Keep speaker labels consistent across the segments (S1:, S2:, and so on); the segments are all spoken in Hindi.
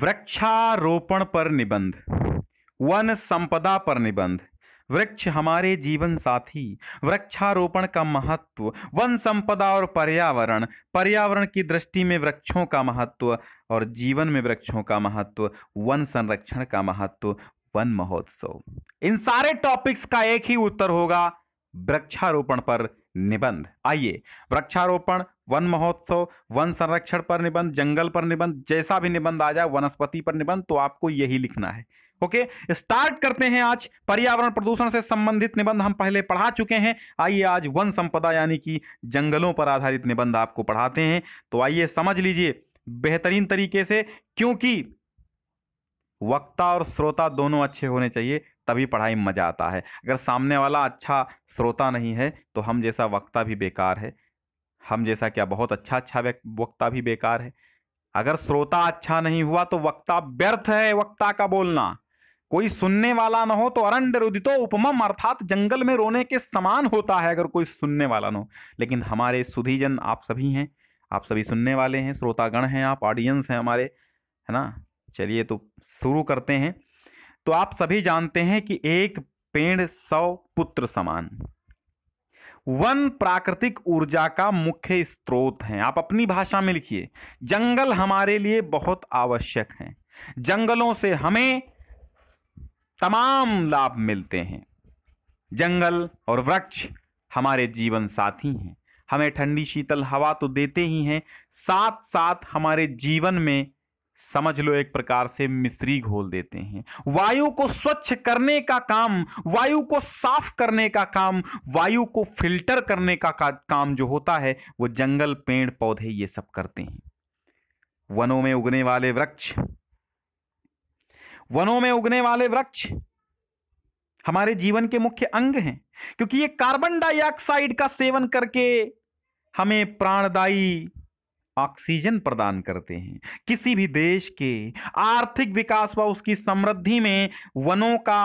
S1: वृक्षारोपण पर निबंध वन संपदा पर निबंध वृक्ष हमारे जीवन साथी वृक्षारोपण का महत्व वन संपदा और पर्यावरण पर्यावरण की दृष्टि में वृक्षों का महत्व और जीवन में वृक्षों का महत्व वन संरक्षण का महत्व वन महोत्सव इन सारे टॉपिक्स का एक ही उत्तर होगा वृक्षारोपण पर निबंध आइए वृक्षारोपण वन महोत्सव वन संरक्षण पर निबंध जंगल पर निबंध जैसा भी निबंध आ जाए वनस्पति पर निबंध तो आपको यही लिखना है ओके स्टार्ट करते हैं आज पर्यावरण प्रदूषण से संबंधित निबंध हम पहले पढ़ा चुके हैं आइए आज वन संपदा यानी कि जंगलों पर आधारित निबंध आपको पढ़ाते हैं तो आइए समझ लीजिए बेहतरीन तरीके से क्योंकि वक्ता और श्रोता दोनों अच्छे होने चाहिए तभी पढ़ाई में मज़ा आता है अगर सामने वाला अच्छा श्रोता नहीं है तो हम जैसा वक्ता भी बेकार है हम जैसा क्या बहुत अच्छा अच्छा वक्ता भी बेकार है अगर श्रोता अच्छा नहीं हुआ तो वक्ता व्यर्थ है वक्ता का बोलना कोई सुनने वाला ना हो तो अरंड रुदितो उपमम अर्थात जंगल में रोने के समान होता है अगर कोई सुनने वाला ना हो लेकिन हमारे सुधीजन आप सभी हैं आप सभी सुनने वाले हैं श्रोतागण हैं आप ऑडियंस हैं हमारे है ना चलिए तो शुरू करते हैं तो आप सभी जानते हैं कि एक पेड़ सौ पुत्र समान वन प्राकृतिक ऊर्जा का मुख्य स्रोत है आप अपनी भाषा में लिखिए जंगल हमारे लिए बहुत आवश्यक हैं जंगलों से हमें तमाम लाभ मिलते हैं जंगल और वृक्ष हमारे जीवन साथी हैं हमें ठंडी शीतल हवा तो देते ही हैं साथ साथ हमारे जीवन में समझ लो एक प्रकार से मिश्री घोल देते हैं वायु को स्वच्छ करने का काम वायु को साफ करने का काम वायु को फिल्टर करने का, काम जो होता है वो जंगल पेड़ पौधे ये सब करते हैं वनों में उगने वाले वृक्ष वनों में उगने वाले वृक्ष हमारे जीवन के मुख्य अंग हैं क्योंकि ये कार्बन डाइऑक्साइड का सेवन करके हमें प्राणदायी ऑक्सीजन प्रदान करते हैं किसी भी देश के आर्थिक विकास व उसकी समृद्धि में वनों का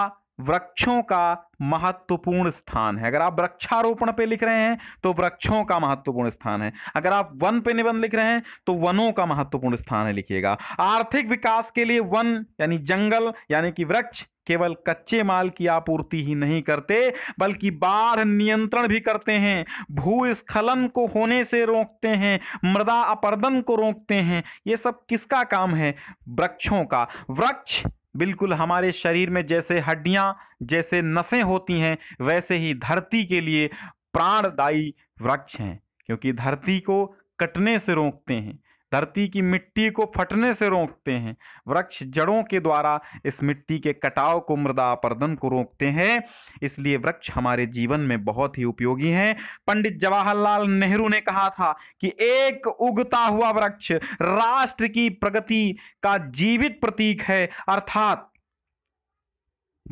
S1: वृक्षों का महत्वपूर्ण स्थान है अगर आप वृक्षारोपण पे लिख रहे हैं तो वृक्षों का महत्वपूर्ण स्थान है अगर आप वन पे निबंध लिख रहे हैं तो वनों का महत्वपूर्ण स्थान है लिखिएगा आर्थिक विकास के लिए वन यानी जंगल यानी कि वृक्ष केवल कच्चे माल की आपूर्ति ही नहीं करते बल्कि बाढ़ नियंत्रण भी करते हैं भूस्खलन को होने से रोकते हैं मृदा अपर्दन को रोकते हैं ये सब किसका काम है वृक्षों का वृक्ष बिल्कुल हमारे शरीर में जैसे हड्डियाँ जैसे नसें होती हैं वैसे ही धरती के लिए प्राणदायी वृक्ष हैं क्योंकि धरती को कटने से रोकते हैं धरती की मिट्टी को फटने से रोकते हैं वृक्ष जड़ों के द्वारा इस मिट्टी के कटाव को मृदा अपर्दन को रोकते हैं इसलिए वृक्ष हमारे जीवन में बहुत ही उपयोगी हैं पंडित जवाहरलाल नेहरू ने कहा था कि एक उगता हुआ वृक्ष राष्ट्र की प्रगति का जीवित प्रतीक है अर्थात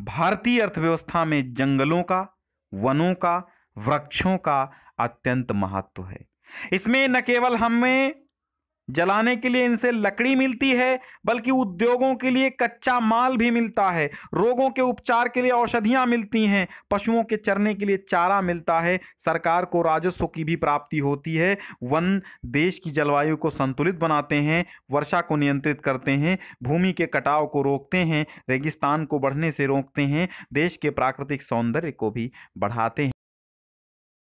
S1: भारतीय अर्थव्यवस्था में जंगलों का वनों का वृक्षों का अत्यंत महत्व है इसमें न केवल हमें जलाने के लिए इनसे लकड़ी मिलती है बल्कि उद्योगों के लिए कच्चा माल भी मिलता है रोगों के उपचार के लिए औषधियाँ मिलती हैं पशुओं के चरने के लिए चारा मिलता है सरकार को राजस्व की भी प्राप्ति होती है वन देश की जलवायु को संतुलित बनाते हैं वर्षा को नियंत्रित करते हैं भूमि के कटाव को रोकते हैं रेगिस्तान को बढ़ने से रोकते हैं देश के प्राकृतिक सौंदर्य को भी बढ़ाते हैं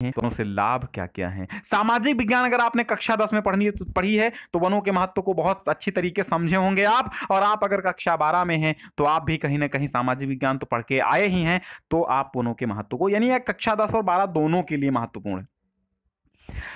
S1: हैं वनों तो से लाभ क्या क्या है सामाजिक विज्ञान अगर आपने कक्षा दस में पढ़नी तो पढ़ी है तो वनों के महत्व को बहुत अच्छी तरीके समझे होंगे आप और आप अगर कक्षा बारह में हैं तो आप भी कहीं ना कहीं सामाजिक विज्ञान तो पढ़ के आए ही हैं तो आप वनों के महत्व को यानी कक्षा दस और बारह दोनों के लिए महत्वपूर्ण है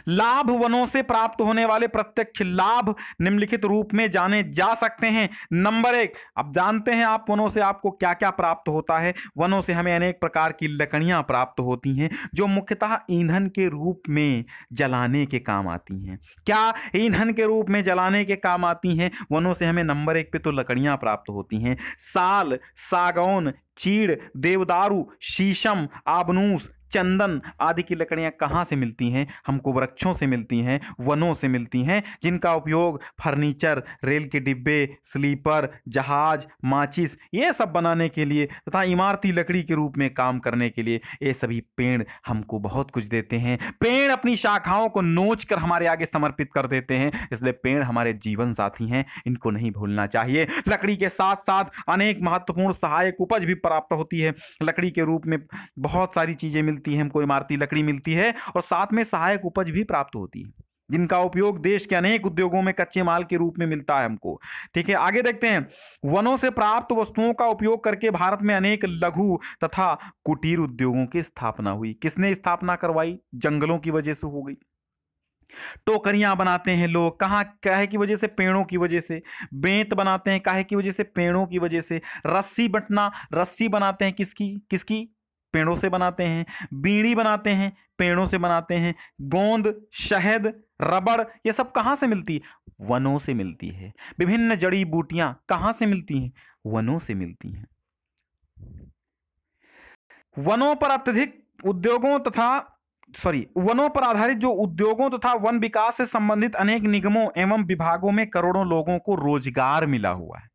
S1: लाभ वनों से प्राप्त होने वाले प्रत्यक्ष लाभ निम्नलिखित रूप में जाने जा सकते हैं नंबर एक अब जानते हैं आप वनों से आपको क्या क्या प्राप्त होता है वनों से हमें अनेक प्रकार की लकड़ियां प्राप्त होती हैं जो मुख्यतः ईंधन के रूप में जलाने के काम आती हैं क्या ईंधन के रूप में जलाने के काम आती हैं वनों से हमें नंबर एक पे तो लकड़ियां प्राप्त होती हैं साल सागौन चीड़ देवदारू शीशम आबनूस चंदन आदि की लकड़ियाँ कहाँ से मिलती हैं हमको वृक्षों से मिलती हैं वनों से मिलती हैं जिनका उपयोग फर्नीचर रेल के डिब्बे स्लीपर जहाज माचिस ये सब बनाने के लिए तथा इमारती लकड़ी के रूप में काम करने के लिए ये सभी पेड़ हमको बहुत कुछ देते हैं पेड़ अपनी शाखाओं को नोच कर हमारे आगे समर्पित कर देते हैं इसलिए पेड़ हमारे जीवन साथी हैं इनको नहीं भूलना चाहिए लकड़ी के साथ साथ अनेक महत्वपूर्ण सहायक उपज भी प्राप्त होती है लकड़ी के रूप में बहुत सारी चीज़ें मिलती मिलती है हमको इमारती लकड़ी मिलती है और साथ में सहायक उपज भी प्राप्त होती है जिनका उपयोग देश के अनेक उद्योगों में कच्चे माल के रूप में मिलता है हमको ठीक है आगे देखते हैं वनों से प्राप्त वस्तुओं का उपयोग करके भारत में अनेक लघु तथा कुटीर उद्योगों की स्थापना हुई किसने स्थापना करवाई जंगलों की वजह से हो गई टोकरियां बनाते हैं लोग कहाँ कहे की वजह से पेड़ों की वजह से बेंत बनाते हैं कहे की वजह से पेड़ों की वजह से रस्सी बटना रस्सी बनाते हैं किसकी किसकी पेड़ों से बनाते हैं बीड़ी बनाते हैं पेड़ों से बनाते हैं गोंद शहद रबड़ ये सब कहाँ से मिलती है वनों से मिलती है विभिन्न जड़ी बूटियाँ कहाँ से मिलती हैं वनों से मिलती हैं वनों पर अत्यधिक उद्योगों तथा सॉरी वनों पर आधारित जो उद्योगों तथा वन विकास से संबंधित अनेक निगमों एवं विभागों में करोड़ों लोगों को रोजगार मिला हुआ है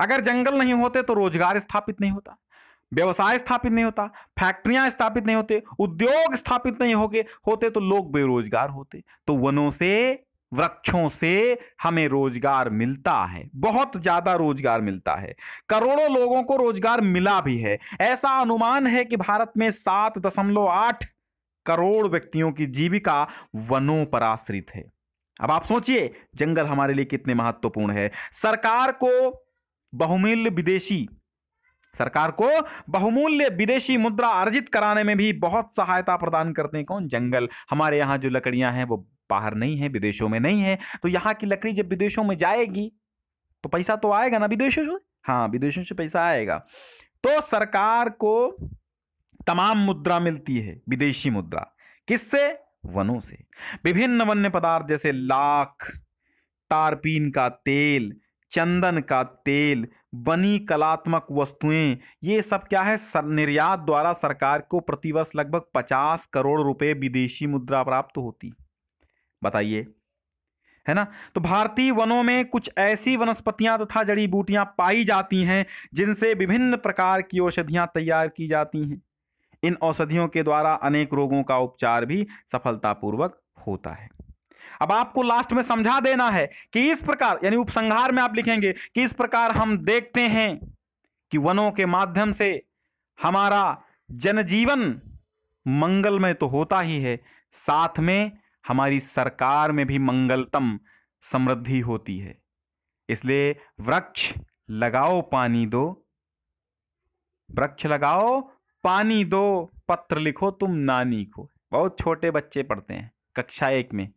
S1: अगर जंगल नहीं होते तो रोजगार स्थापित नहीं होता व्यवसाय स्थापित नहीं होता फैक्ट्रियां स्थापित नहीं होते उद्योग स्थापित नहीं होके होते तो लोग बेरोजगार होते तो वनों से वृक्षों से हमें रोजगार मिलता है बहुत ज्यादा रोजगार मिलता है करोड़ों लोगों को रोजगार मिला भी है ऐसा अनुमान है कि भारत में सात दशमलव आठ करोड़ व्यक्तियों की जीविका वनों पर आश्रित है अब आप सोचिए जंगल हमारे लिए कितने महत्वपूर्ण है सरकार को बहुमूल्य विदेशी सरकार को बहुमूल्य विदेशी मुद्रा अर्जित कराने में भी बहुत सहायता प्रदान करते हैं कौन जंगल हमारे यहाँ जो लकड़ियां हैं वो बाहर नहीं है विदेशों में नहीं है तो यहाँ की लकड़ी जब विदेशों में जाएगी तो पैसा तो आएगा ना विदेशों से हाँ विदेशों से पैसा आएगा तो सरकार को तमाम मुद्रा मिलती है विदेशी मुद्रा किससे वनों से विभिन्न वन्य पदार्थ जैसे लाख तारपीन का तेल चंदन का तेल बनी कलात्मक वस्तुएं ये सब क्या है निर्यात द्वारा सरकार को प्रतिवर्ष लगभग 50 करोड़ रुपए विदेशी मुद्रा प्राप्त होती बताइए है ना तो भारतीय वनों में कुछ ऐसी वनस्पतियां तथा जड़ी बूटियां पाई जाती हैं जिनसे विभिन्न प्रकार की औषधियां तैयार की जाती हैं इन औषधियों के द्वारा अनेक रोगों का उपचार भी सफलतापूर्वक होता है अब आपको लास्ट में समझा देना है कि इस प्रकार यानी उपसंहार में आप लिखेंगे कि इस प्रकार हम देखते हैं कि वनों के माध्यम से हमारा जनजीवन मंगलमय तो होता ही है साथ में हमारी सरकार में भी मंगलतम समृद्धि होती है इसलिए वृक्ष लगाओ पानी दो वृक्ष लगाओ पानी दो पत्र लिखो तुम नानी को बहुत छोटे बच्चे पढ़ते हैं कक्षा एक में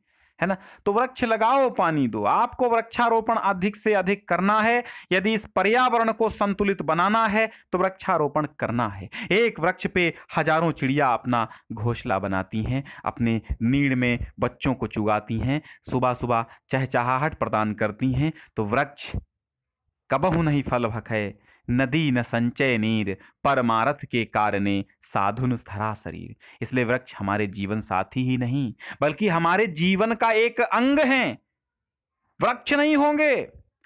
S1: है ना तो वृक्ष लगाओ पानी दो आपको वृक्षारोपण अधिक से अधिक करना है यदि इस पर्यावरण को संतुलित बनाना है तो वृक्षारोपण करना है एक वृक्ष पे हजारों चिड़िया अपना घोंसला बनाती हैं अपने नीड़ में बच्चों को चुगाती हैं सुबह सुबह चहचहाहट प्रदान करती हैं तो वृक्ष कबहू नहीं फल भक है नदी न संचय नीर परमारथ के कारण साधुन धरा शरीर इसलिए वृक्ष हमारे जीवन साथी ही नहीं बल्कि हमारे जीवन का एक अंग है वृक्ष नहीं होंगे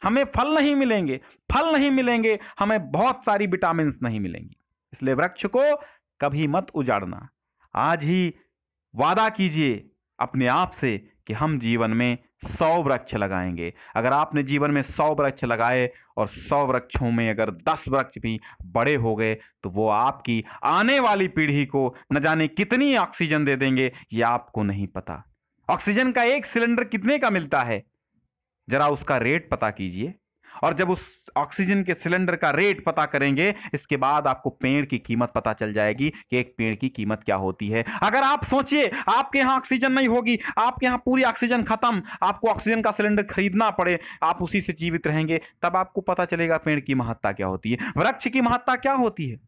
S1: हमें फल नहीं मिलेंगे फल नहीं मिलेंगे हमें बहुत सारी विटामिन नहीं मिलेंगी इसलिए वृक्ष को कभी मत उजाड़ना आज ही वादा कीजिए अपने आप से कि हम जीवन में सौ वृक्ष लगाएंगे अगर आपने जीवन में सौ वृक्ष लगाए और सौ वृक्षों में अगर दस वृक्ष भी बड़े हो गए तो वो आपकी आने वाली पीढ़ी को न जाने कितनी ऑक्सीजन दे देंगे ये आपको नहीं पता ऑक्सीजन का एक सिलेंडर कितने का मिलता है ज़रा उसका रेट पता कीजिए और जब उस ऑक्सीजन के सिलेंडर का रेट पता करेंगे इसके बाद आपको पेड़ की कीमत पता चल जाएगी कि एक पेड़ की कीमत क्या होती है अगर आप सोचिए आपके यहाँ ऑक्सीजन नहीं होगी आपके यहाँ पूरी ऑक्सीजन खत्म आपको ऑक्सीजन का सिलेंडर खरीदना पड़े आप उसी से जीवित रहेंगे तब आपको पता चलेगा पेड़ की महत्ता क्या होती है वृक्ष की महत्ता क्या होती है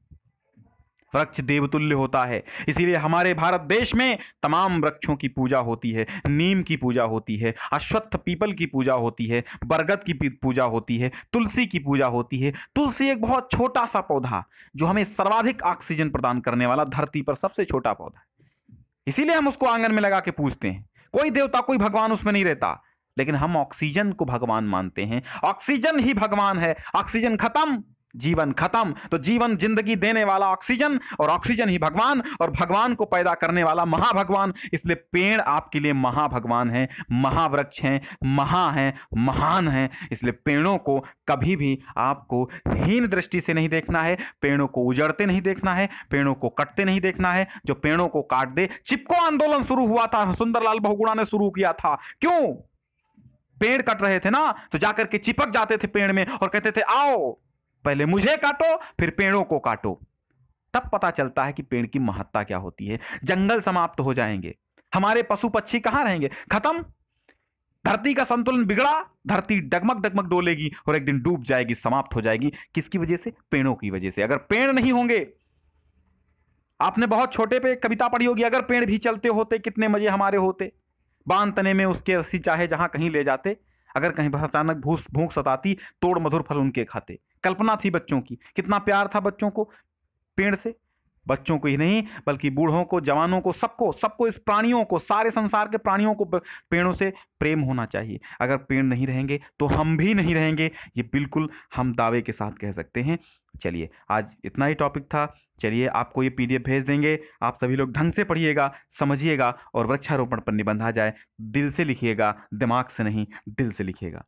S1: वृक्ष देवतुल्य होता है इसीलिए हमारे भारत देश में तमाम वृक्षों की पूजा होती है नीम की पूजा होती है अश्वत्थ पीपल की पूजा होती है बरगद की पूजा होती है तुलसी की पूजा होती है तुलसी एक बहुत छोटा सा पौधा जो हमें सर्वाधिक ऑक्सीजन प्रदान करने वाला धरती पर सबसे छोटा पौधा इसीलिए हम उसको आंगन में लगा के पूजते हैं कोई देवता कोई भगवान उसमें नहीं रहता लेकिन हम ऑक्सीजन को भगवान मानते हैं ऑक्सीजन ही भगवान है ऑक्सीजन खत्म जीवन खत्म तो जीवन जिंदगी देने वाला ऑक्सीजन और ऑक्सीजन ही भगवान और भगवान को पैदा करने वाला महाभगवान इसलिए पेड़ आपके लिए महाभगवान है महावृक्ष हैं महा हैं महान हैं इसलिए पेड़ों को कभी भी आपको हीन दृष्टि से नहीं देखना है पेड़ों को उजड़ते नहीं देखना है पेड़ों को कटते नहीं देखना है जो पेड़ों को काट दे चिपको आंदोलन शुरू हुआ था सुंदरलाल बहुगुणा ने शुरू किया था क्यों पेड़ कट रहे थे ना तो जाकर के चिपक जाते थे पेड़ में और कहते थे आओ पहले मुझे काटो फिर पेड़ों को काटो तब पता चलता है कि पेड़ की महत्ता क्या होती है जंगल समाप्त हो जाएंगे हमारे पशु पक्षी कहां रहेंगे खत्म धरती का संतुलन बिगड़ा धरती डगमग डगमग डोलेगी और एक दिन डूब जाएगी समाप्त हो जाएगी किसकी वजह से पेड़ों की वजह से अगर पेड़ नहीं होंगे आपने बहुत छोटे पे कविता पढ़ी होगी अगर पेड़ भी चलते होते कितने मजे हमारे होते बांध तने में उसके रस्सी चाहे जहां कहीं ले जाते अगर कहीं अचानक भूस भूख सताती तोड़ मधुर फल उनके खाते कल्पना थी बच्चों की कितना प्यार था बच्चों को पेड़ से बच्चों को ही नहीं बल्कि बूढ़ों को जवानों को सबको सबको इस प्राणियों को सारे संसार के प्राणियों को पेड़ों से प्रेम होना चाहिए अगर पेड़ नहीं रहेंगे तो हम भी नहीं रहेंगे ये बिल्कुल हम दावे के साथ कह सकते हैं चलिए आज इतना ही टॉपिक था चलिए आपको ये पीडीएफ भेज देंगे आप सभी लोग ढंग से पढ़िएगा समझिएगा और वृक्षारोपण पर निबंध आ जाए दिल से लिखिएगा दिमाग से नहीं दिल से लिखिएगा